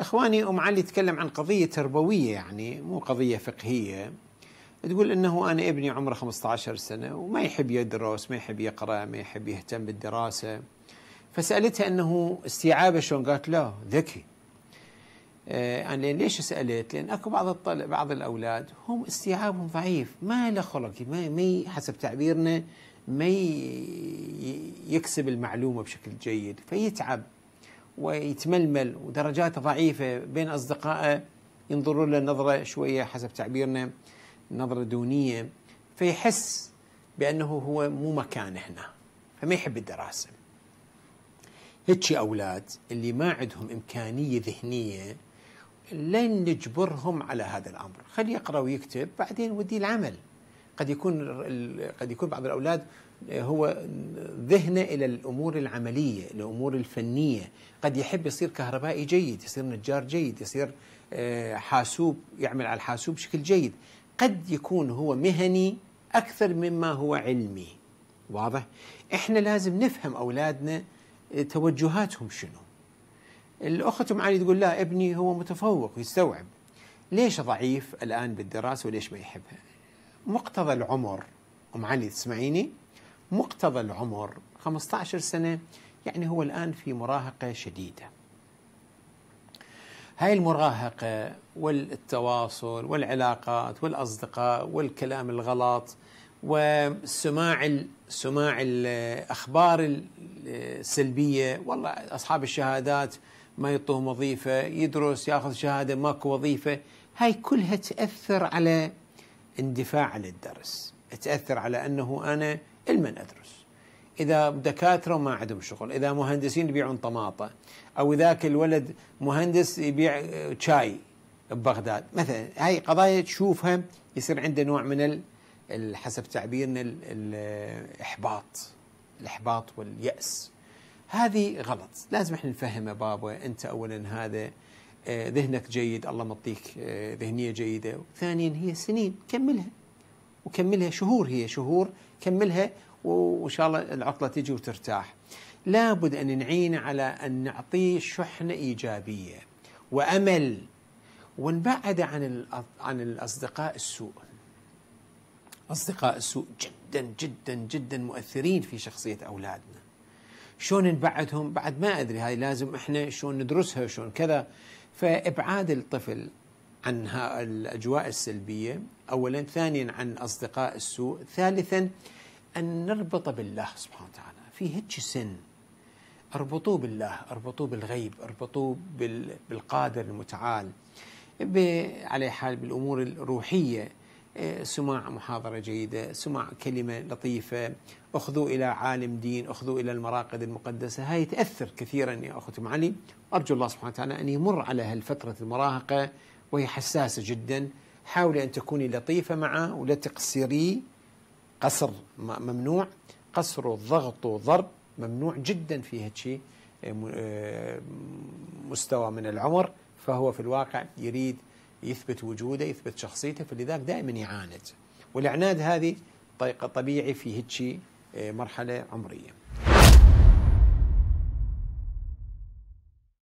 اخواني ام علي تتكلم عن قضيه تربويه يعني مو قضيه فقهيه تقول انه انا ابني عمره 15 سنه وما يحب يدرس ما يحب يقرا ما يحب يهتم بالدراسه فسالتها انه استيعابه شلون قالت لا ذكي آه انا ليش سالت؟ لان اكو بعض الطلب بعض الاولاد هم استيعابهم ضعيف ما له خلق ما مي حسب تعبيرنا ما يكسب المعلومه بشكل جيد فيتعب ويتململ ودرجاته ضعيفة بين أصدقائه ينظرون له نظرة شوية حسب تعبيرنا نظرة دونية فيحس بأنه هو مو مكانه هنا فما يحب الدراسة هيجي أولاد اللي ما عندهم إمكانية ذهنية لن نجبرهم على هذا الأمر خليه يقرأ ويكتب بعدين ودي العمل قد يكون قد يكون بعض الأولاد هو ذهنه إلى الأمور العملية الأمور الفنية قد يحب يصير كهربائي جيد يصير نجار جيد يصير آه، حاسوب يعمل على الحاسوب بشكل جيد قد يكون هو مهني أكثر مما هو علمي واضح؟ إحنا لازم نفهم أولادنا آه، توجهاتهم شنو الأخت معالي تقول لا ابني هو متفوق ويستوعب ليش ضعيف الآن بالدراسة وليش ما يحبها مقتضى العمر أم علي تسمعيني؟ مقتضى العمر 15 سنة يعني هو الآن في مراهقة شديدة هاي المراهقة والتواصل والعلاقات والأصدقاء والكلام الغلط وسماع سماع الأخبار السلبية والله أصحاب الشهادات ما يعطوهم وظيفة يدرس يأخذ شهادة ماكو وظيفة هاي كلها تأثر على اندفاع للدرس تأثر على أنه أنا لمن ادرس؟ اذا دكاتره ما عندهم شغل، اذا مهندسين يبيعون طماطه او ذاك الولد مهندس يبيع شاي ببغداد مثلا هاي قضايا تشوفها يصير عنده نوع من حسب تعبيرنا الاحباط الاحباط والياس هذه غلط لازم احنا نفهمه بابا انت اولا هذا آه، ذهنك جيد الله مطيك آه، ذهنيه جيده ثانيا هي سنين كملها وكملها شهور هي شهور كملها وإن شاء الله العطلة تجي وترتاح لابد أن نعين على أن نعطيه شحنة إيجابية وأمل ونبعد عن عن الأصدقاء السوء أصدقاء السوء جدا جدا جدا مؤثرين في شخصية أولادنا شلون نبعدهم بعد ما أدري هاي لازم إحنا شلون ندرسها شلون كذا فإبعاد الطفل عن الأجواء السلبية أولا ثانيا عن أصدقاء السوء ثالثا أن نربط بالله سبحانه وتعالى في هيك سن اربطوه بالله اربطوه بالغيب اربطوه بالقادر المتعال على حال بالأمور الروحية آه، سماع محاضرة جيدة سماع كلمة لطيفة أخذوا إلى عالم دين أخذوا إلى المراقد المقدسة هاي تأثر كثيرا يا أختي معلي أرجو الله سبحانه وتعالى أن يمر على هالفترة المراهقة وهي حساسة جدا حاولي أن تكوني لطيفة معه ولا تقصري قصر ممنوع قصر وضغط وضرب ممنوع جدا في هالشيء آه، آه، مستوى من العمر فهو في الواقع يريد يثبت وجوده يثبت شخصيته فلذلك دائما يعاند والعناد هذه طبيعي في هالشيء آه، مرحلة عمرية